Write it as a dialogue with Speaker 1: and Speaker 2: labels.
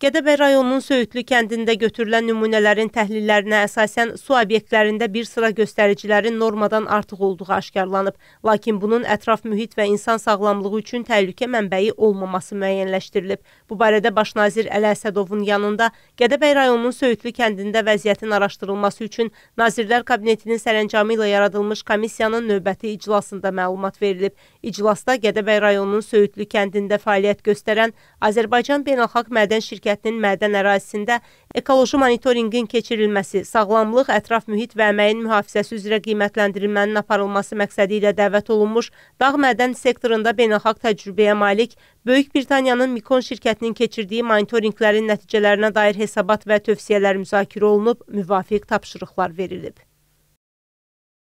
Speaker 1: Gədəbəy rayonunun Söyütlü kəndində götürülən nümunələrin təhlillərinə əsasən su obyektlərində bir sıra göstəricilərin normadan artıq olduğu aşkarlanıb. Lakin bunun ətraf mühit və insan sağlamlığı üçün təhlükə mənbəyi olmaması müəyyənləşdirilib. Bu barədə baş nazir Əli Əsədovun yanında Gədəbəy rayonunun Söyütlü kəndində vəziyyətin araşdırılması üçün Nazirlər Kabinetinin sərəncamı ilə yaradılmış komissiyanın növbəti iclasında məlumat verilib. İclasda Gədəbəy rayonunun Söyütlü kəndində fəaliyyət göstərən Azərbaycan Beynəlxalq Mədən Şirkəti şirkətinin mədən ərazisində ekoloji monitorinqin keçirilməsi, sağlamlıq, ətraf mühit və əməyin mühafizəsi üzrə qiymətləndirilmənin aparılması məqsədi ilə dəvət olunmuş dağ mədən sektorunda beynəlxalq təcrübəyə malik Böyük Britaniyanın Mikon şirkətinin keçirdiyi monitorinqlərin nəticələrinə dair hesabat və tövsiyələr müzakirə olunub, müvafiq tapşırıqlar verilib.